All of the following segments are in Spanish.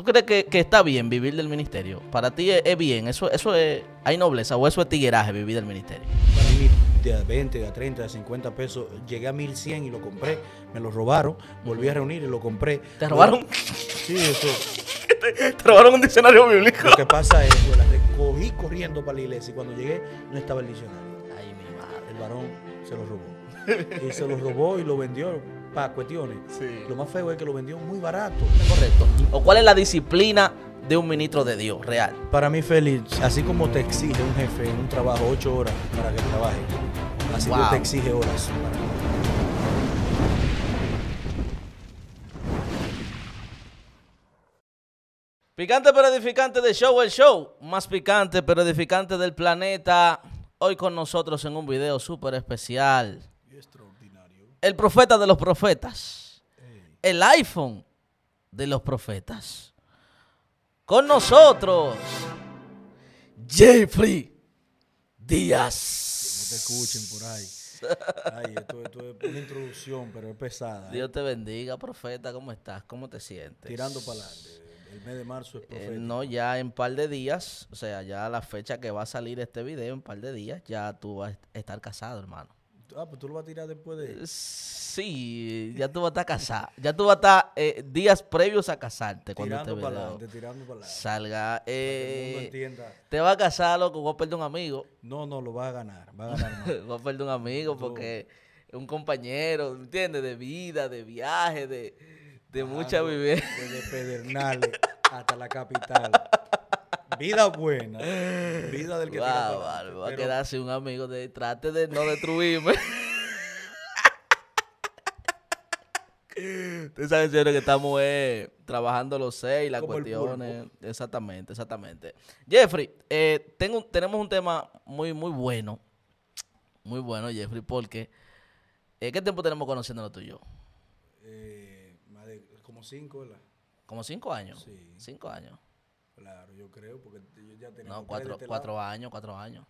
¿Tú crees que, está bien vivir del ministerio? Para ti es, bien, eso, eso es, hay nobleza o eso es tigueraje vivir del ministerio. Para mí, de a 20, de a 30, de a 50 pesos, llegué a 1100 y lo compré, me lo robaron, volví a reunir y lo compré. ¿Te robaron? Sí, eso. ¿Te, robaron un diccionario bíblico. Lo que pasa es que la recogí corriendo para la iglesia y cuando llegué no estaba el diccionario. Ay, mi madre. El varón se lo robó. Y se lo robó y lo vendió para cuestiones. Lo más feo es que lo vendió muy barato. Correcto. ¿O cuál es la disciplina de un ministro de Dios real? Para mí, Félix, así como te exige un jefe en un trabajo ocho horas para que trabaje, así te exige horas Picante pero edificante de Show El Show, más picante pero edificante del planeta. Hoy con nosotros en un video súper especial el profeta de los profetas, el iPhone de los profetas. Con nosotros, Jeffrey Díaz. Que no te escuchen por ahí. Ay, esto, es una introducción, pero es pesada. ¿eh? Dios te bendiga, profeta. ¿Cómo estás? ¿Cómo te sientes? Tirando para adelante. El mes de marzo es eh, profeta. no, ya en par de días, o sea, ya la fecha que va a salir este video, en par de días, ya tú vas a estar casado, hermano. Ah, pues tú lo vas a tirar después de. Eh, sí, ya tú vas a estar casado. Ya tú vas a estar eh, días previos a casarte. Tirando cuando este para adelante, tirando para adelante. Salga. te va a casar, loco. vas a perder un amigo. No, no, lo vas a ganar. Va a ganar. voy a perder un amigo porque es un compañero, ¿entiendes? De vida, de viaje, de, mucha vivencia. De Pedernales hasta la capital. Vida buena. Vida del que Va a quedarse un amigo de trate de no destruirme. Ustedes saben, señores, que estamos eh, trabajando los seis, las cuestiones. Exactamente, exactamente. Jeffrey, eh, tengo, tenemos un tema muy, muy bueno. Muy bueno, Jeffrey, porque eh, ¿qué tiempo tenemos conociéndolo tú y yo? más de, como cinco, ¿verdad? Como cinco años. Sí. Cinco años. Claro, yo creo, porque yo ya tengo No, cuatro, este años, cuatro años.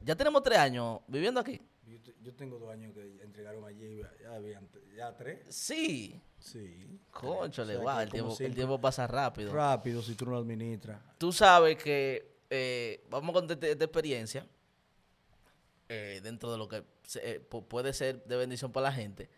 ya tenemos tres años viviendo aquí. Yo, tengo dos años que entregaron allí, ya, ya tres. Sí. Sí. Cónchale, le el tiempo, pasa rápido. Rápido, si tú no administras. Tú sabes que, eh, vamos a contarte esta experiencia, eh, dentro de lo que eh, puede ser de bendición para la gente.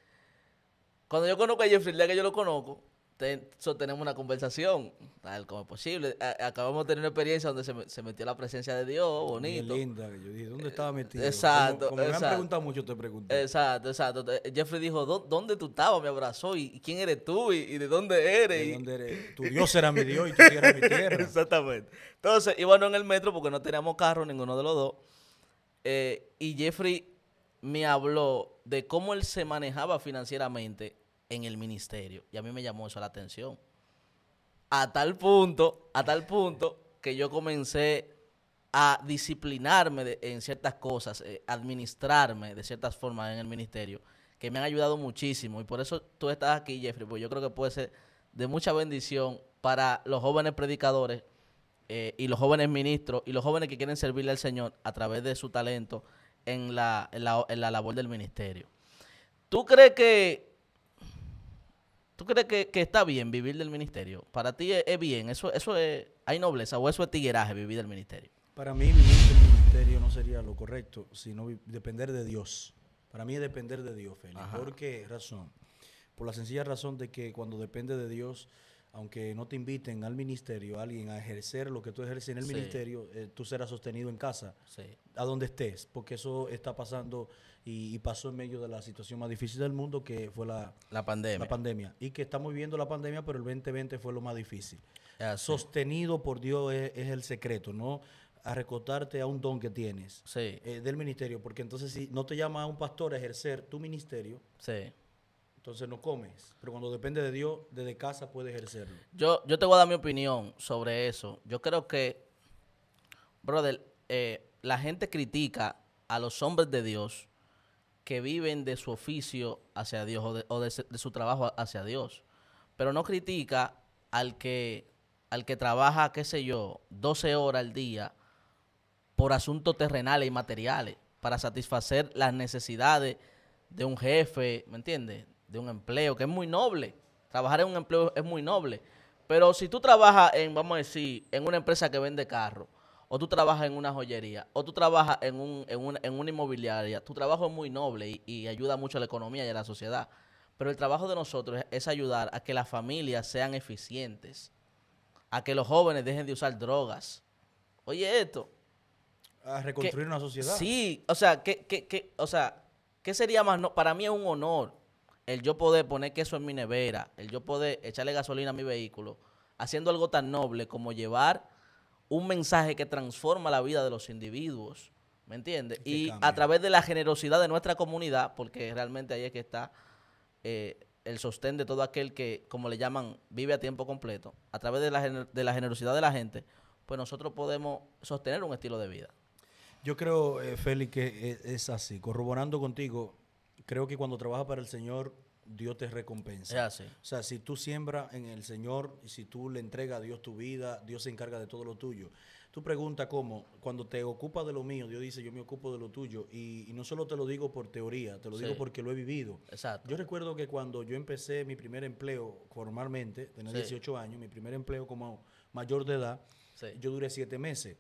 Cuando yo conozco a Jeffrey, el que yo lo conozco, ten, tenemos una conversación, tal como es posible. acabamos de tener una experiencia donde se, se metió la presencia de Dios, bonito. Muy linda, yo dije, ¿dónde eh, estaba metido? Exacto. Como, me han preguntado mucho, te pregunté. Exacto, exacto. Jeffrey dijo, ¿dónde tú estabas? Me abrazó, ¿y quién eres tú? ¿Y, de dónde eres? dónde eres? tu Dios era mi Dios y tu Dios mi tierra. Exactamente. Entonces, íbamos en el metro porque no teníamos carro, ninguno de los dos. Eh, y Jeffrey me habló de cómo él se manejaba financieramente en el ministerio. Y a mí me llamó eso la atención. A tal punto, a tal punto que yo comencé a disciplinarme en ciertas cosas, eh, administrarme de ciertas formas en el ministerio, que me han ayudado muchísimo. Y por eso tú estás aquí, Jeffrey, pues yo creo que puede ser de mucha bendición para los jóvenes predicadores eh, y los jóvenes ministros y los jóvenes que quieren servirle al Señor a través de su talento en la, en la labor del ministerio. ¿Tú crees que ¿Tú crees que, está bien vivir del ministerio? Para ti es, bien, eso, eso es, hay nobleza o eso es tigueraje vivir del ministerio. Para mí vivir del ministerio no sería lo correcto, sino depender de Dios. Para mí es depender de Dios, Felipe, ¿Por qué razón? Por la sencilla razón de que cuando depende de Dios, aunque no te inviten al ministerio, a alguien a ejercer lo que tú ejerces en el ministerio, eh, tú serás sostenido en casa, a donde estés, porque eso está pasando y, pasó en medio de la situación más difícil del mundo, que fue la, pandemia. pandemia. Y que estamos viviendo la pandemia, pero el 2020 fue lo más difícil. Sostenido por Dios es, el secreto, ¿no? a recotarte a un don que tienes eh, del ministerio, porque entonces si no te llama a un pastor a ejercer tu ministerio, sí. Entonces no comes. Pero cuando depende de Dios, desde casa puede ejercerlo. Yo, yo te voy a dar mi opinión sobre eso. Yo creo que, brother, eh, la gente critica a los hombres de Dios que viven de su oficio hacia Dios o de, su trabajo hacia Dios. Pero no critica al que, al que trabaja, qué sé yo, 12 horas al día por asuntos terrenales y materiales para satisfacer las necesidades de un jefe, ¿me entiendes? de un empleo, que es muy noble. Trabajar en un empleo es muy noble. Pero si tú trabajas en, vamos a decir, en una empresa que vende carros, o tú trabajas en una joyería, o tú trabajas en, un, en, en una inmobiliaria, tu trabajo es muy noble y, ayuda mucho a la economía y a la sociedad. Pero el trabajo de nosotros es ayudar a que las familias sean eficientes, a que los jóvenes dejen de usar drogas. Oye, esto. A reconstruir una sociedad. Sí, o sea, que, o sea, ¿qué sería más? No, para mí es un honor el yo poder poner queso en mi nevera, el yo poder echarle gasolina a mi vehículo, haciendo algo tan noble como llevar un mensaje que transforma la vida de los individuos, ¿me entiendes? Este y a través de la generosidad de nuestra comunidad, porque realmente ahí es que está eh, el sostén de todo aquel que, como le llaman, vive a tiempo completo, a través de la, generosidad de la gente, pues nosotros podemos sostener un estilo de vida. Yo creo, eh, Félix, que eh, es así. Corroborando contigo, creo que cuando trabajas para el Señor, Dios te recompensa. O sea, si tú siembras en el Señor y si tú le entrega a Dios tu vida, Dios se encarga de todo lo tuyo. Tú preguntas cómo, cuando te ocupas de lo mío, Dios dice, yo me ocupo de lo tuyo. Y, no solo te lo digo por teoría, te lo digo porque lo he vivido. Exacto. Yo recuerdo que cuando yo empecé mi primer empleo formalmente, tenía 18 años, mi primer empleo como mayor de edad, yo duré 7 meses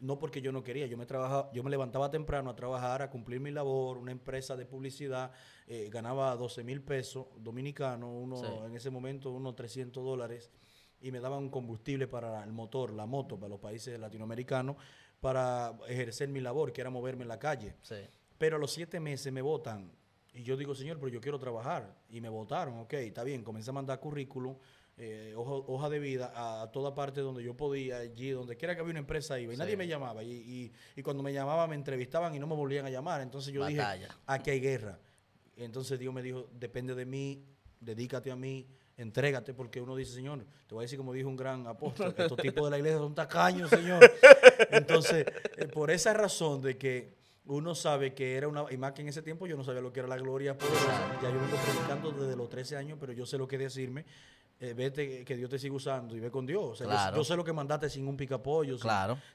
no porque yo no quería, yo me, trabajaba, yo me levantaba temprano a trabajar, a cumplir mi labor, una empresa de publicidad, eh, ganaba 12 mil pesos dominicanos, uno, en ese momento unos 300 dólares, y me daban un combustible para el motor, la moto, para los países latinoamericanos, para ejercer mi labor, que era moverme en la calle. Pero a los siete meses me votan, y yo digo, señor, pero yo quiero trabajar, y me votaron, ok, está bien, comencé a mandar currículum eh, hoja, de vida a toda parte donde yo podía, allí, donde quiera que había una empresa iba. Y nadie me llamaba. Y, cuando me llamaban me entrevistaban y no me volvían a llamar. Entonces yo dije, aquí hay guerra. Entonces Dios me dijo, depende de mí, dedícate a mí, entrégate, porque uno dice, Señor, te voy a decir como dijo un gran apóstol, estos tipos de la iglesia son tacaños, Señor. Entonces, eh, por esa razón de que uno sabe que era una, y más que en ese tiempo yo no sabía lo que era la gloria, pues, ya yo vengo predicando desde los 13 años, pero yo sé lo que decirme. Eh, vete que Dios te sigue usando y ve con Dios. yo, sé lo que mandaste sin un picapollo,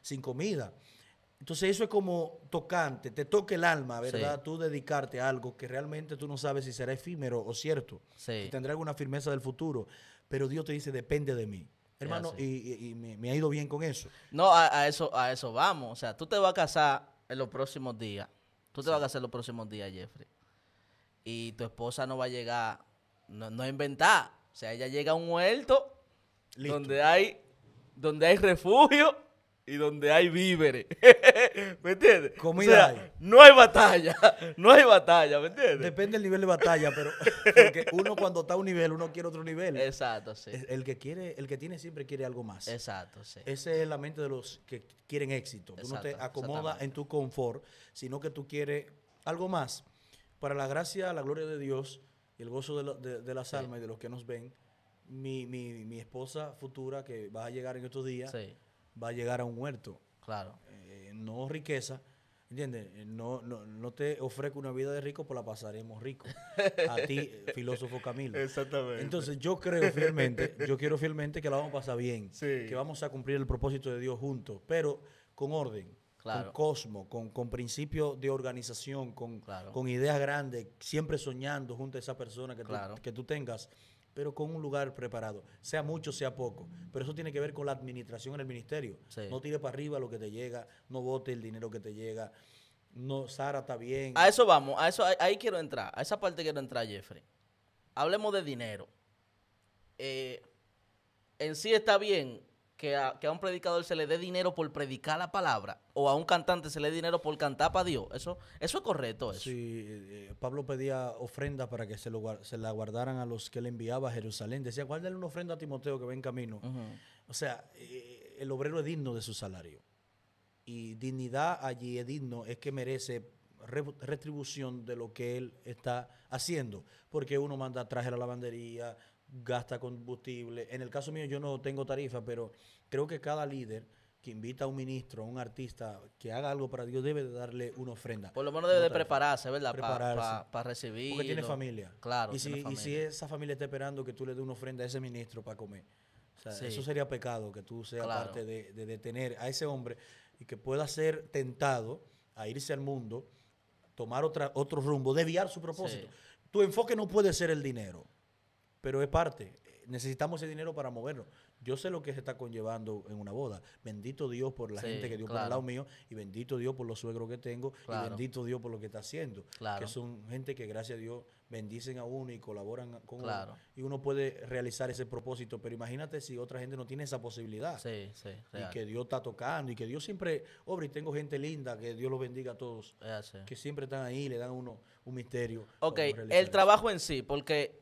sin, comida. Entonces eso es como tocante, te toca el alma, ¿verdad? Tú dedicarte a algo que realmente tú no sabes si será efímero o cierto, si tendrá alguna firmeza del futuro, pero Dios te dice, depende de mí. Hermano, y, me, ha ido bien con eso. No, a, eso, a eso vamos. O sea, tú te vas a casar en los próximos días. Tú te vas a casar en los próximos días, Jeffrey. Y tu esposa no va a llegar, no, no a inventar. O sea, ella llega a un huerto donde hay donde hay refugio y donde hay víveres. ¿Me entiendes? Comida. no hay batalla. No hay batalla, ¿me entiendes? Depende del nivel de batalla, pero porque uno cuando está a un nivel, uno quiere otro nivel. Exacto, sí. El que quiere, el que tiene siempre quiere algo más. Exacto, sí. Esa es la mente de los que quieren éxito. Tú no te acomodas en tu confort, sino que tú quieres algo más. Para la gracia, la gloria de Dios, el gozo de, de, las almas y de los que nos ven, mi, mi, mi, esposa futura, que va a llegar en estos días, va a llegar a un huerto. Claro. Eh, no riqueza, ¿Entiendes? Eh, no, no, no, te ofrezco una vida de rico, pues la pasaremos rico. A ti, filósofo Camilo. Exactamente. Entonces, yo creo fielmente, yo quiero fielmente que la vamos a pasar bien. Que vamos a cumplir el propósito de Dios juntos, pero con orden con Cosmo, con, con principios de organización, con, con ideas grandes, siempre soñando junto a esa persona que, tú, que tú tengas, pero con un lugar preparado, sea mucho, sea poco. Pero eso tiene que ver con la administración en el ministerio. No tire para arriba lo que te llega, no vote el dinero que te llega. No, Sara está bien. A eso vamos, a eso ahí, quiero entrar, a esa parte quiero entrar, Jeffrey. Hablemos de dinero. Eh, en sí está bien que a, que a, un predicador se le dé dinero por predicar la palabra o a un cantante se le dé dinero por cantar para Dios. Eso, eso es correcto. Sí, eh, Pablo pedía ofrendas para que se, lo, se la guardaran a los que le enviaba a Jerusalén. Decía, guárdale una ofrenda a Timoteo que va en camino. O sea, eh, el obrero es digno de su salario. Y dignidad allí es digno, es que merece retribución de lo que él está haciendo. Porque uno manda traje a la lavandería, gasta combustible. En el caso mío yo no tengo tarifa, pero creo que cada líder que invita a un ministro, a un artista que haga algo para Dios, debe darle una ofrenda. Por lo menos debe de prepararse, ¿verdad? Para recibir. Porque tiene familia. Claro. Y si, esa familia está esperando que tú le des una ofrenda a ese ministro para comer. Eso sería pecado, que tú seas parte de, detener a ese hombre y que pueda ser tentado a irse al mundo, tomar otra, otro rumbo, desviar su propósito. Tu enfoque no puede ser el dinero pero es parte. Necesitamos ese dinero para movernos. Yo sé lo que se está conllevando en una boda. Bendito Dios por la gente que dio por el lado mío y bendito Dios por los suegros que tengo y bendito Dios por lo que está haciendo. Que son gente que gracias a Dios bendicen a uno y colaboran con uno. Y uno puede realizar ese propósito. Pero imagínate si otra gente no tiene esa posibilidad. Sí, sí, y que Dios está tocando y que Dios siempre obra. Y tengo gente linda, que Dios los bendiga a todos. Que siempre están ahí, le dan uno un misterio. Ok, el trabajo en sí, porque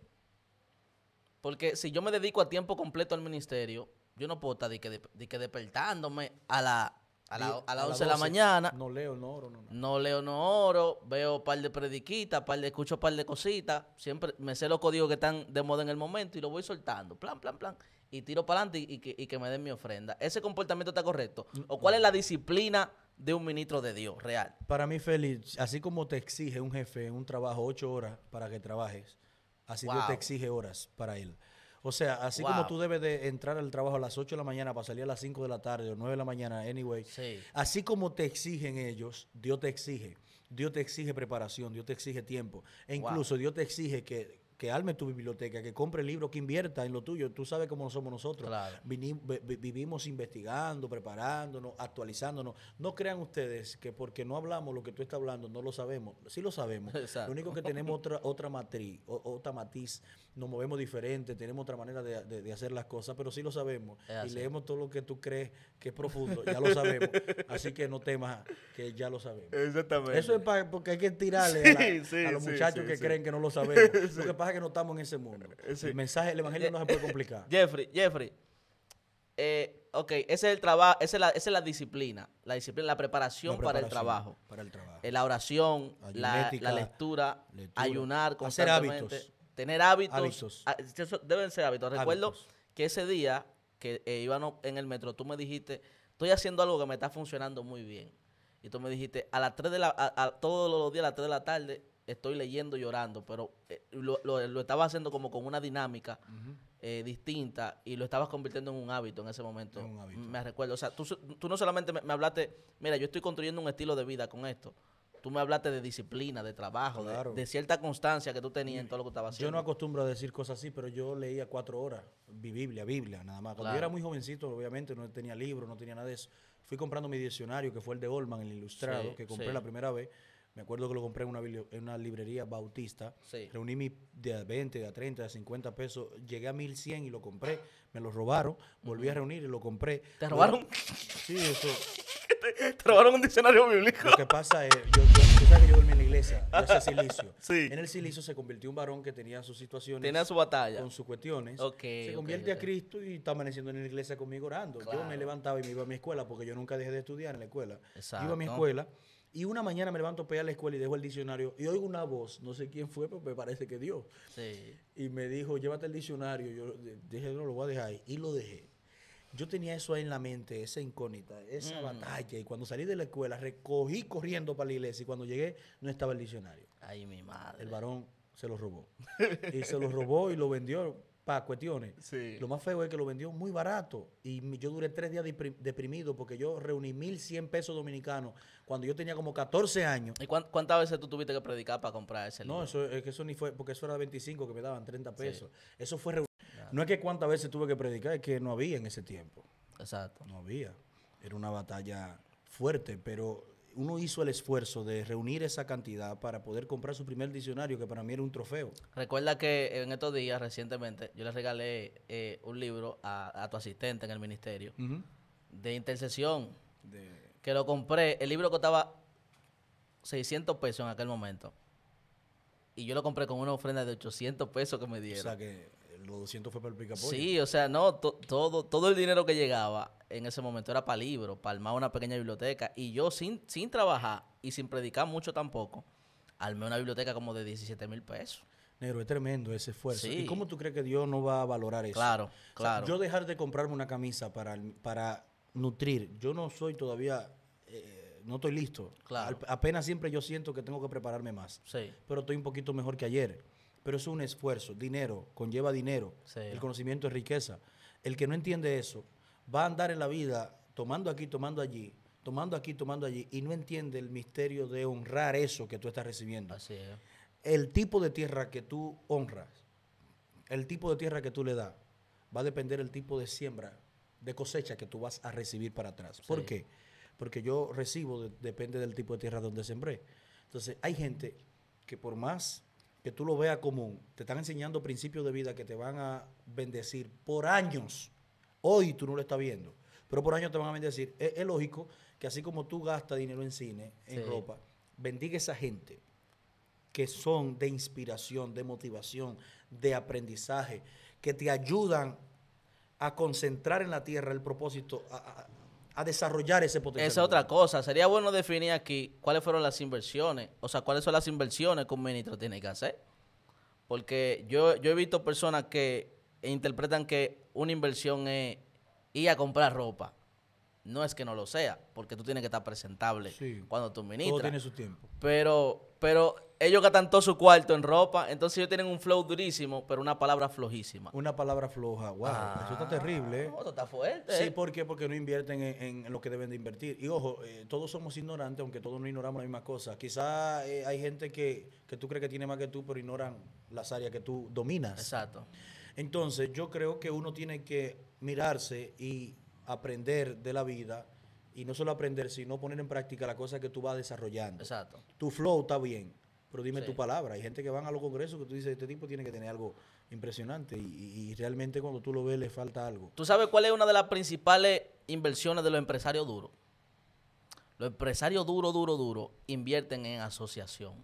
porque si yo me dedico a tiempo completo al ministerio, yo no puedo estar de que, despertándome a la a, la, a las 11 de la mañana. No leo, no oro. No, no. no leo, no oro. Veo un par de prediquitas, par de, escucho un par de cositas. Siempre me sé los códigos que están de moda en el momento y lo voy soltando. Plan, plan, plan. Y tiro para adelante y, que, y, que, me den mi ofrenda. ¿Ese comportamiento está correcto? Mm, ¿O cuál es la disciplina de un ministro de Dios real? Para mí, Félix, así como te exige un jefe un trabajo ocho horas para que trabajes, Así Dios te exige horas para él. O sea, así como tú debes de entrar al trabajo a las 8 de la mañana para salir a las 5 de la tarde o 9 de la mañana, anyway, así como te exigen ellos, Dios te exige. Dios te exige preparación, Dios te exige tiempo. E incluso Dios te exige que que arme tu biblioteca, que compre libros, que invierta en lo tuyo. Tú sabes cómo somos nosotros. vivimos investigando, preparándonos, actualizándonos. No crean ustedes que porque no hablamos lo que tú estás hablando, no lo sabemos. Sí lo sabemos. Lo único que tenemos otra, otra matriz, otra matiz, nos movemos diferente, tenemos otra manera de, hacer las cosas, pero sí lo sabemos. Y leemos todo lo que tú crees que es profundo, ya lo sabemos. Así que no temas que ya lo sabemos. Exactamente. Eso es para, porque hay que tirarle a, los muchachos que creen que no lo sabemos que no estamos en ese mundo. Eh, el mensaje del evangelio eh, no se puede complicar. Jeffrey, Jeffrey. Eh, ok, ese es el trabajo, esa, es la, disciplina, la disciplina, la preparación, para el trabajo. Para el trabajo. la oración, la, la, lectura, ayunar constantemente. Tener hábitos. Ah, deben ser hábitos. Recuerdo que ese día que iban íbamos en el metro, tú me dijiste, estoy haciendo algo que me está funcionando muy bien. Y tú me dijiste, a las 3 de la, todos los días a las 3 de la tarde, estoy leyendo llorando, pero eh, lo, estaba haciendo como con una dinámica eh, distinta y lo estabas convirtiendo en un hábito en ese momento. me recuerdo, o sea, tú, tú no solamente me, hablaste, mira, yo estoy construyendo un estilo de vida con esto. Tú me hablaste de disciplina, de trabajo, de, cierta constancia que tú tenías en mm, todo lo que estabas haciendo. Yo no acostumbro a decir cosas así, pero yo leía cuatro horas, Biblia, Biblia, nada más. Cuando yo era muy jovencito, obviamente, no tenía libro, no tenía nada de eso. Fui comprando mi diccionario, que fue el de Holman, el ilustrado, que compré la primera vez me acuerdo que lo compré en una, librería bautista. Reuní mi... de 20, de a 30, de a 50 pesos. Llegué a 1100 y lo compré. Me lo robaron. Volví a reunir y lo compré. ¿Te robaron? sí, eso. ¿Te, robaron un diccionario bíblico. Lo que pasa es, yo, yo, sabes que yo dormí en la iglesia, yo hacía silicio. En el silicio se convirtió un varón que tenía sus situaciones. Tenía su batalla. Con sus cuestiones. se convierte a Cristo y está amaneciendo en la iglesia conmigo orando. Yo me levantaba y me iba a mi escuela porque yo nunca dejé de estudiar en la escuela. Exacto. iba a mi escuela. Y una mañana me levanto para a la escuela y dejo el diccionario. Y oigo una voz, no sé quién fue, pero me parece que Dios. Y me dijo, llévate el diccionario. Yo dije, no, lo voy a dejar ahí. Y lo dejé. Yo tenía eso ahí en la mente, esa incógnita, esa mm. batalla. Y cuando salí de la escuela, recogí corriendo para la iglesia. Y cuando llegué, no estaba el diccionario. Ay, mi madre. El varón se lo robó. y se lo robó y lo vendió para cuestiones. Lo más feo es que lo vendió muy barato y yo duré tres días deprimido porque yo reuní 1.100 pesos dominicanos cuando yo tenía como 14 años. ¿Y cuántas veces tú tuviste que predicar para comprar ese libro? No, eso, es que eso ni fue, porque eso era 25 que me daban 30 pesos. Eso fue reunido. No es que cuántas veces tuve que predicar, es que no había en ese tiempo. Exacto. No había. Era una batalla fuerte, pero uno hizo el esfuerzo de reunir esa cantidad para poder comprar su primer diccionario, que para mí era un trofeo. Recuerda que en estos días, recientemente, yo le regalé eh, un libro a, tu asistente en el ministerio de intercesión, que lo compré, el libro costaba 600 pesos en aquel momento. Y yo lo compré con una ofrenda de 800 pesos que me dieron. O sea que los 200 fue para el picaporte. Sí, o sea, no, todo, todo el dinero que llegaba en ese momento era para libros, para armar una pequeña biblioteca. Y yo sin, sin trabajar y sin predicar mucho tampoco, armé una biblioteca como de 17 mil pesos. Negro, es tremendo ese esfuerzo. ¿Y cómo tú crees que Dios no va a valorar eso? Claro, claro. yo dejar de comprarme una camisa para, para nutrir, yo no soy todavía... Eh, no estoy listo. Claro. apenas siempre yo siento que tengo que prepararme más. Sí. Pero estoy un poquito mejor que ayer pero es un esfuerzo, dinero, conlleva dinero, el conocimiento es riqueza. El que no entiende eso va a andar en la vida tomando aquí, tomando allí, tomando aquí, tomando allí, y no entiende el misterio de honrar eso que tú estás recibiendo. Así El tipo de tierra que tú honras, el tipo de tierra que tú le das, va a depender del tipo de siembra, de cosecha que tú vas a recibir para atrás. ¿Por qué? Porque yo recibo, depende del tipo de tierra donde sembré. Entonces, hay gente que por más que tú lo veas común, te están enseñando principios de vida que te van a bendecir por años. Hoy tú no lo estás viendo, pero por años te van a bendecir. Es, lógico que así como tú gastas dinero en cine, en ropa, bendiga esa gente que son de inspiración, de motivación, de aprendizaje, que te ayudan a concentrar en la tierra el propósito, a desarrollar ese potencial. Esa es otra cosa. Sería bueno definir aquí cuáles fueron las inversiones, o sea, cuáles son las inversiones que un ministro tiene que hacer. Porque yo, yo he visto personas que interpretan que una inversión es ir a comprar ropa. No es que no lo sea, porque tú tienes que estar presentable cuando tú ministras. Todo tiene su tiempo. Pero, pero ellos gastan todo su cuarto en ropa, entonces ellos tienen un flow durísimo, pero una palabra flojísima. Una palabra floja, wow, ah, eso está terrible. ¿eh? está fuerte. Sí, ¿eh? ¿por qué? Porque no invierten en, lo que deben de invertir. Y ojo, eh, todos somos ignorantes, aunque todos no ignoramos la misma cosa. Quizás hay gente que, que tú crees que tiene más que tú, pero ignoran las áreas que tú dominas. Exacto. Entonces, yo creo que uno tiene que mirarse y aprender de la vida y no solo aprender, sino poner en práctica la cosa que tú vas desarrollando. Exacto. Tu flow está bien, pero dime tu palabra. Hay gente que van a los congresos que tú dices, este tipo tiene que tener algo impresionante y, realmente cuando tú lo ves le falta algo. ¿Tú sabes cuál es una de las principales inversiones de los empresarios duros? Los empresarios duro, duro, duro invierten en asociación.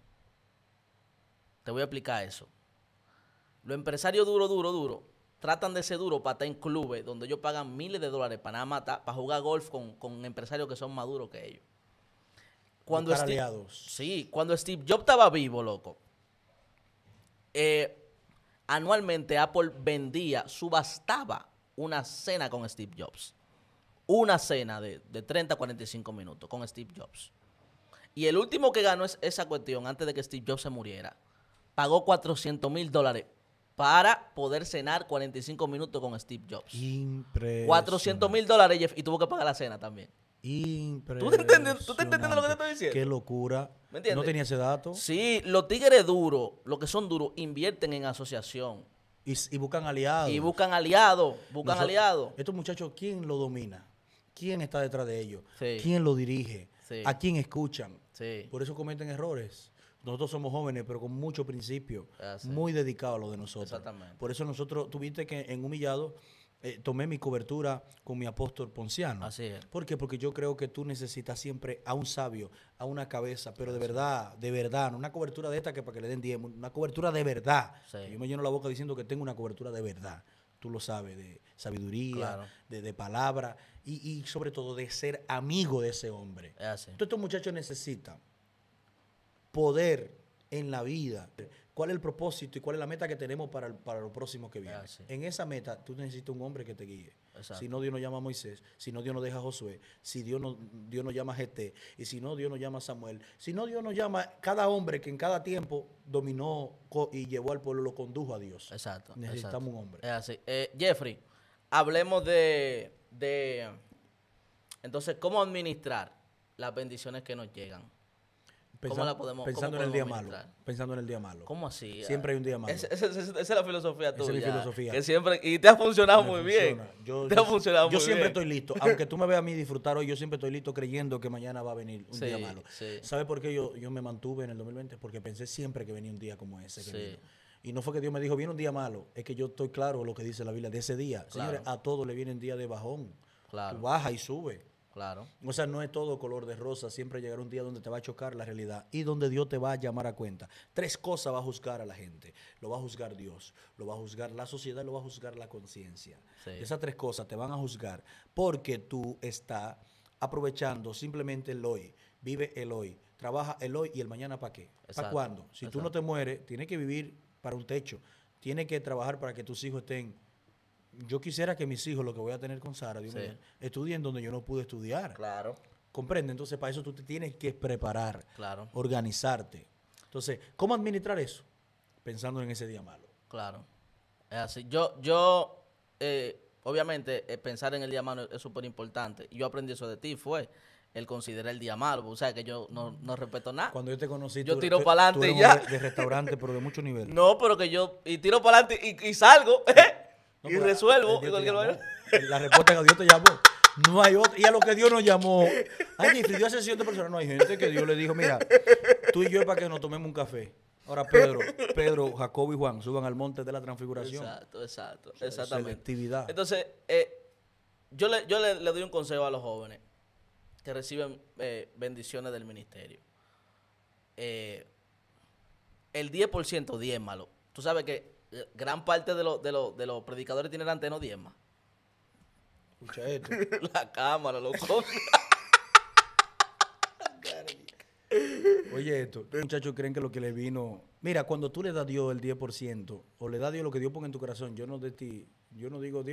Te voy a explicar eso. Los empresarios duro, duro, duro tratan de ser duro para estar en clubes donde ellos pagan miles de dólares para para jugar golf con, empresarios que son más duros que ellos. Cuando Steve, Sí, cuando Steve Jobs estaba vivo, loco, eh, anualmente Apple vendía, subastaba una cena con Steve Jobs. Una cena de, 30 a 45 minutos con Steve Jobs. Y el último que ganó esa cuestión antes de que Steve Jobs se muriera. Pagó 400 mil dólares para poder cenar 45 minutos con Steve Jobs. Impresionante. 400 mil dólares, Jeff, y tuvo que pagar la cena también. Impresionante. ¿Tú te, entiendes, lo que te estoy diciendo? Qué locura. ¿Me entiendes? No tenía ese dato. Sí, los tigres duros, los que son duros, invierten en asociación. Y, buscan aliados. Y buscan aliados, buscan aliados. Estos muchachos, ¿quién lo domina? ¿Quién está detrás de ellos? ¿Quién lo dirige? ¿A quién escuchan? Por eso cometen errores. Nosotros somos jóvenes, pero con mucho principio, ah, muy dedicado a lo de nosotros. Por eso nosotros, tuviste que en Humillado eh, tomé mi cobertura con mi apóstol Ponciano. Así es. ¿Por qué? Porque yo creo que tú necesitas siempre a un sabio, a una cabeza, pero de verdad, de verdad, una cobertura de esta que para que le den 10, una cobertura de verdad. Yo me lleno la boca diciendo que tengo una cobertura de verdad. Tú lo sabes, de sabiduría, de, palabra y, sobre todo de ser amigo de ese hombre. Ah, Entonces estos muchachos necesitan poder en la vida. ¿Cuál es el propósito y cuál es la meta que tenemos para, para lo próximo que viene? Ah, en esa meta, tú necesitas un hombre que te guíe. Si no, Dios nos llama a Moisés. Si no, Dios no deja a Josué. Si Dios, no, Dios nos llama a GT. Y si no, Dios nos llama a Samuel. Si no, Dios nos llama a cada hombre que en cada tiempo dominó y llevó al pueblo, lo condujo a Dios. Exacto. Necesitamos un hombre. así. Eh, Jeffrey, hablemos de, de. Entonces, ¿cómo administrar las bendiciones que nos llegan? Pensando, podemos Pensando en el día malo. Pensando en el día malo. ¿Cómo así? Siempre hay un día ah. malo. esa es la filosofía tuya. es mi filosofía. Que siempre, y te ha funcionado muy bien. te ha funcionado yo siempre estoy listo. Aunque tú me veas a mí disfrutar hoy, yo siempre estoy listo creyendo que mañana va a venir un día malo. ¿Sabes por qué yo, yo me mantuve en el 2020? Porque pensé siempre que venía un día como ese. Y no fue que Dios me dijo, viene un día malo. Es que yo estoy claro lo que dice la Biblia de ese día. a todos le viene un día de bajón. baja y sube. Claro. O sea, no es todo color de rosa. Siempre llegará un día donde te va a chocar la realidad y donde Dios te va a llamar a cuenta. Tres cosas va a juzgar a la gente. Lo va a juzgar Dios, lo va a juzgar la sociedad, lo va a juzgar la conciencia. Esas tres cosas te van a juzgar porque tú estás aprovechando simplemente el hoy. Vive el hoy. Trabaja el hoy y el mañana para qué. ¿Para cuándo? Si tú no te mueres, tienes que vivir para un techo. Tienes que trabajar para que tus hijos estén yo quisiera que mis hijos, lo que voy a tener con Sara, estudien donde yo no pude estudiar. Claro. Comprende, entonces para eso tú te tienes que preparar, claro. organizarte. Entonces, ¿cómo administrar eso? Pensando en ese día malo. Claro. Es así. Yo, yo eh, obviamente, eh, pensar en el día malo es súper importante. Yo aprendí eso de ti, fue el considerar el día malo. O sea, que yo no, respeto nada. Cuando yo te conocí, yo tú, tiro para adelante ya. De, restaurante, pero de mucho nivel No, pero que yo. Y tiro para adelante y, y, salgo. ¿eh? No, y resuelvo. la respuesta que Dios te llamó. No hay otra. Y a lo que Dios nos llamó. Ay, Jeffrey, Dios hace personas. No hay gente que Dios le dijo, mira, tú y yo es para que nos tomemos un café. Ahora Pedro, Pedro, Jacob y Juan suban al monte de la transfiguración. Exacto, exacto, exactamente. Selectividad. Entonces, eh, yo, le, yo le, le, doy un consejo a los jóvenes que reciben eh, bendiciones del ministerio. Eh, el 10% malo. Tú sabes que gran parte de, de, los predicadores itinerantes no diezma. Escucha esto. La cámara, loco. Oye, esto, muchachos creen que lo que le vino. Mira, cuando tú le das a Dios el 10%, o le das a Dios lo que Dios ponga en tu corazón, yo no de ti, yo no digo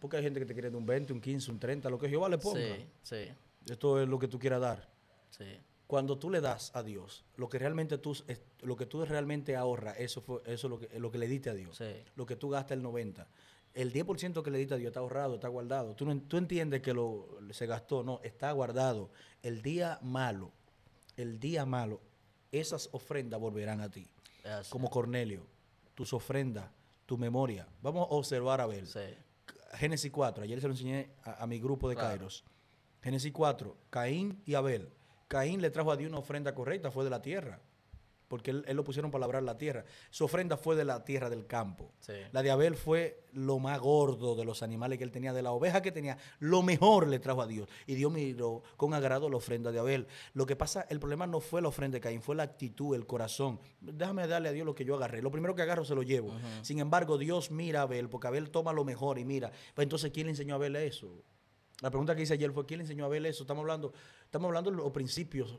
porque hay gente que te quiere de un 20, un 15, un 30, lo que Jehová le ponga. Sí, sí. Esto es lo que tú quieras dar. Sí cuando tú le das a Dios, lo que realmente tú, lo que tú realmente ahorras, eso fue eso es lo que, lo que le diste a Dios. Lo que tú gastas el 90. El 10% que le diste a Dios está ahorrado, está guardado. Tú, tú entiendes que lo, se gastó, no, está guardado. El día malo, el día malo, esas ofrendas volverán a ti. Como Cornelio, tus ofrendas, tu memoria. Vamos a observar a Abel. Génesis 4, ayer se lo enseñé a, mi grupo de claro. Génesis 4, Caín y Abel Caín le trajo a Dios una ofrenda correcta, fue de la tierra. Porque él, lo pusieron para labrar la tierra. Su ofrenda fue de la tierra del campo. La de Abel fue lo más gordo de los animales que él tenía, de la oveja que tenía. Lo mejor le trajo a Dios. Y Dios miró con agrado la ofrenda de Abel. Lo que pasa, el problema no fue la ofrenda de Caín, fue la actitud, el corazón. Déjame darle a Dios lo que yo agarré. Lo primero que agarro se lo llevo. Sin embargo, Dios mira a Abel, porque Abel toma lo mejor y mira. Pues entonces, ¿quién le enseñó a Abel eso? La pregunta que hice ayer fue, ¿quién le enseñó a Abel eso? Estamos hablando, estamos hablando de los principios,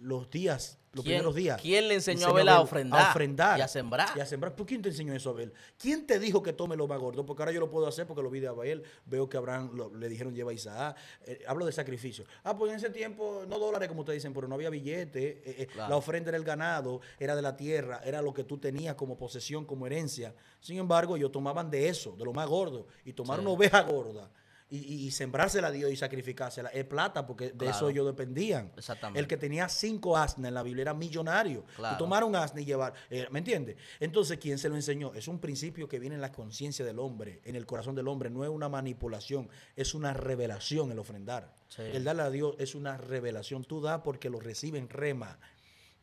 los días, los primeros días. ¿Quién le enseñó, a Abel a, ofrendar? A ofrendar. Y a sembrar. Y a sembrar. ¿Por quién te enseñó eso, a Abel? ¿Quién te dijo que tome lo más gordo? Porque ahora yo lo puedo hacer porque lo vi de Abel. Veo que Abraham le dijeron lleva a Isaac. Eh, eh, hablo de sacrificio. Ah, pues en ese tiempo, no dólares como ustedes dicen, pero no había billete. Eh, la ofrenda era el ganado, era de la tierra, era lo que tú tenías como posesión, como herencia. Sin embargo, ellos tomaban de eso, de lo más gordo. Y tomaron oveja gorda y, sembrársela a Dios y sacrificársela es plata, porque de eso ellos dependían. Exactamente. El que tenía cinco asnas en la Biblia era millonario. Claro. Tomar un asna y llevar. Eh, ¿Me entiendes? Entonces, ¿quién se lo enseñó? Es un principio que viene en la conciencia del hombre, en el corazón del hombre. No es una manipulación, es una revelación el ofrendar. El darle a Dios es una revelación. Tú das porque lo reciben rema.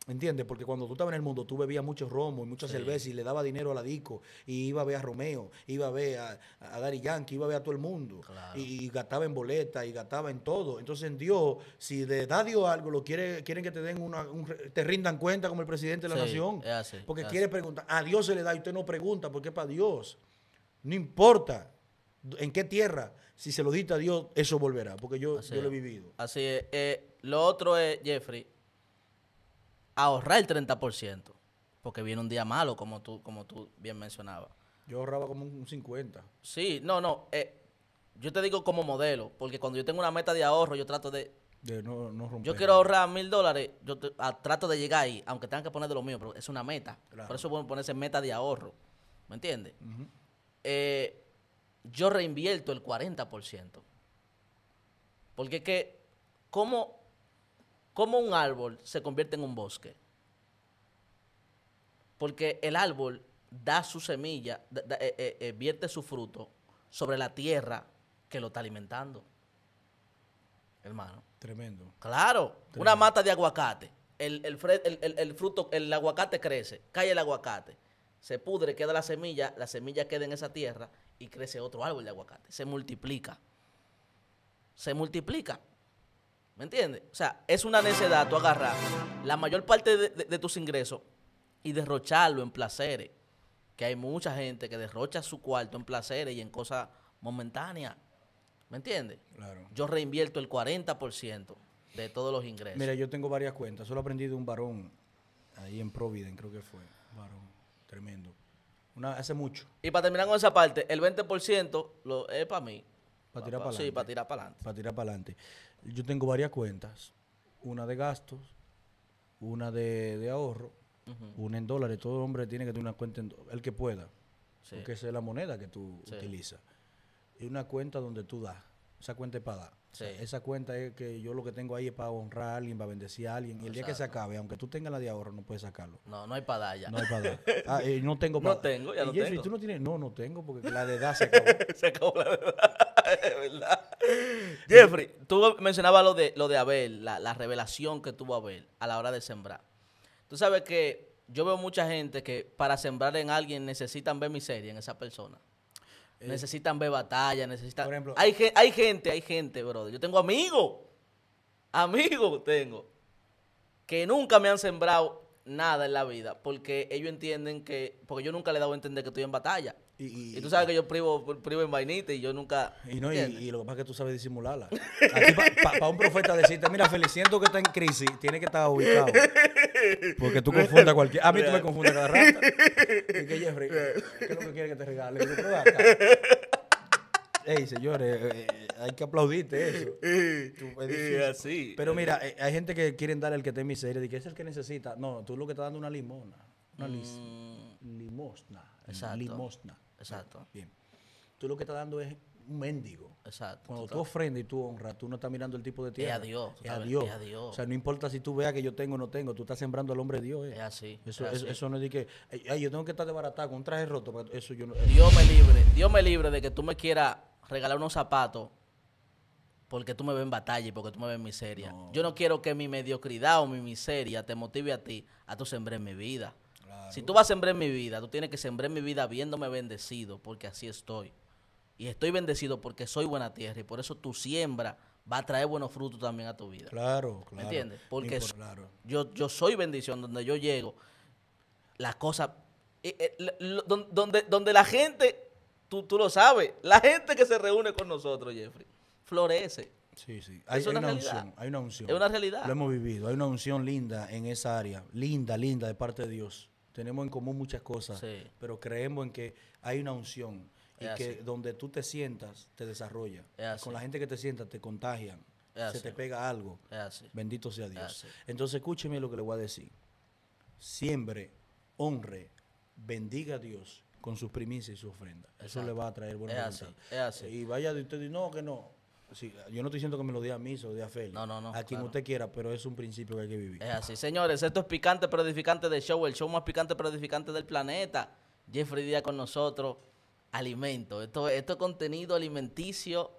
¿Entiendes? Porque cuando tú estabas en el mundo, tú bebías mucho romo y mucha cerveza y le daba dinero a la disco y iba a ver a Romeo, iba a ver a, a Yankee, iba a ver a todo el mundo. Y, gastaba en boletas y gastaba en todo. Entonces en Dios, si de da Dios algo, lo quiere, quieren que te den una, te rindan cuenta como el presidente de la nación. porque quiere preguntar, a Dios se le da y usted no pregunta porque es para Dios. No importa en qué tierra, si se lo diste a Dios, eso volverá, porque yo, yo lo he vivido. Así es. Eh, lo otro es, Jeffrey, ahorrar el 30%, porque viene un día malo, como tú, como tú bien mencionabas. Yo ahorraba como un 50. Sí, no, no. Eh, yo te digo como modelo, porque cuando yo tengo una meta de ahorro, yo trato de... no, romper. Yo quiero ahorrar mil dólares, yo ah, trato de llegar ahí, aunque tenga que poner de lo mío, pero es una meta. Por eso ponen ponerse meta de ahorro. ¿Me entiendes? Eh, yo reinvierto el 40%. Porque es que, ¿cómo cómo un árbol se convierte en un bosque. Porque el árbol da su semilla, eh, eh, eh, vierte su fruto sobre la tierra que lo está alimentando. Hermano. Tremendo. Claro, una mata de aguacate. el, fruto, el aguacate crece, cae el aguacate, se pudre, queda la semilla, la semilla queda en esa tierra y crece otro árbol de aguacate. Se multiplica. Se multiplica. ¿Me entiendes? O sea, es una necedad tú agarrar la mayor parte de, tus ingresos y derrocharlo en placeres. Que hay mucha gente que derrocha su cuarto en placeres y en cosas momentáneas. ¿Me entiendes? Claro. Yo reinvierto el 40% de todos los ingresos. Mira, yo tengo varias cuentas. Solo aprendí de un varón ahí en Providence, creo que fue. un Varón, tremendo. Una, hace mucho. Y para terminar con esa parte, el 20% lo, es para mí. Para tirar para adelante. Sí, para tirar para adelante. Para tirar para adelante. Yo tengo varias cuentas. Una de gastos, una de, ahorro, una en dólares. Todo hombre tiene que tener una cuenta en dólares, el que pueda. Porque esa es la moneda que tú utilizas. Y una cuenta donde tú das. Esa cuenta es para dar esa cuenta es que yo lo que tengo ahí es para honrar a alguien, para bendecir a alguien. Y el día que se acabe, aunque tú tengas la de ahorro, no puedes sacarlo. No, no hay para dar ya. No hay para ah, no tengo para No tengo, ya eh, tú no tienes? No, no tengo, porque la de edad se acabó. se acabó la verdad. Jeffrey, tú mencionabas lo de, lo de Abel, la, revelación que tuvo Abel a la hora de sembrar. Tú sabes que yo veo mucha gente que para sembrar en alguien necesitan ver miseria en esa persona. Eh, necesitan ver batalla, necesitan... Por ejemplo, hay, hay gente, hay gente, brother. Yo tengo amigos, amigos tengo, que nunca me han sembrado nada en la vida porque ellos entienden que. Porque yo nunca le he dado a entender que estoy en batalla. Y, tú sabes que yo privo, privo en vainita y yo nunca. Y, no, y, lo que pasa es que tú sabes disimularla. Para un profeta decirte, mira, felicito que está en crisis, tiene que estar ubicado. Porque tú confundes a cualquier. A mí tú me confundes cada rato. Y que Jeffrey, ¿qué es lo que quiere que te regale? Ey, señores, eh, eh, hay que aplaudirte eso. Eh, así. Pero mira, hay gente que quieren dar el que te miseria, y que es el que necesita. No, tú lo que estás dando es una limona. Una mm. limosna. Exacto. Limosna. Exacto. Bien. Tú lo que estás dando es un mendigo. Exacto. Cuando tú, ofrendas y tú honras, tú no estás mirando el tipo de tierra. Es a Dios. Es a Dios. O sea, no importa si tú veas que yo tengo o no tengo, tú estás sembrando al hombre de Dios. Es, así, eso, no es de que, ay, yo tengo que estar desbaratado con un traje roto. Eso yo no, Dios me libre, Dios me libre de que tú me quieras regalar unos zapatos porque tú me ves en batalla y porque tú me ves en miseria. Yo no quiero que mi mediocridad o mi miseria te motive a ti a tu sembrar mi vida. Si tú vas a sembrar mi vida, tú tienes que sembrar mi vida viéndome bendecido, porque así estoy. Y estoy bendecido porque soy buena tierra y por eso tu siembra va a traer buenos frutos también a tu vida. Claro, claro. entiendes? Porque yo, yo soy bendición donde yo llego. Las cosas... Eh, eh, donde, donde la gente tú, lo sabes, la gente que se reúne con nosotros, Jeffrey, florece. Sí, sí. Hay, una, unción, hay una unción. Es una realidad. Lo hemos vivido. Hay una unción linda en esa área. Linda, linda, de parte de Dios. Tenemos en común muchas cosas, pero creemos en que hay una unción y que donde tú te sientas, te desarrolla. Con la gente que te sienta, te contagian. se te pega algo. Bendito sea Dios. Entonces, escúcheme lo que le voy a decir. Siempre honre, bendiga a Dios con sus primicias y su ofrenda. Eso le va a traer buenos Es así, Y vaya de usted y no, que no. yo no estoy diciendo que me lo dé a mí o dé a Félix. No, no, no. A quien usted quiera, pero es un principio que hay que vivir. Es así. Señores, esto es Picante pero edificante de Show, el show más picante pero edificante del planeta. Jeffrey Díaz con nosotros. Alimento. Esto, esto es contenido alimenticio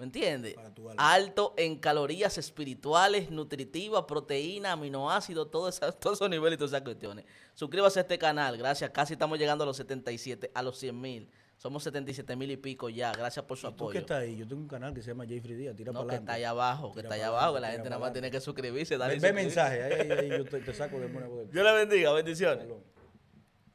¿Me entiendes? Alto en calorías espirituales, nutritivas, proteína, aminoácidos, todos esos niveles y todas esas cuestiones. Suscríbase a este canal, gracias. Casi estamos llegando a los 77, a los 100 mil. Somos 77 mil y pico ya. Gracias por su ¿Y apoyo. ¿Qué está ahí? Yo tengo un canal que se llama Jeffrey Díaz. Tira no, que está ahí abajo, que está ahí abajo, la gente nada más tiene que suscribirse. Dale mensaje, ahí, yo te, saco Dios le bendiga, bendiciones.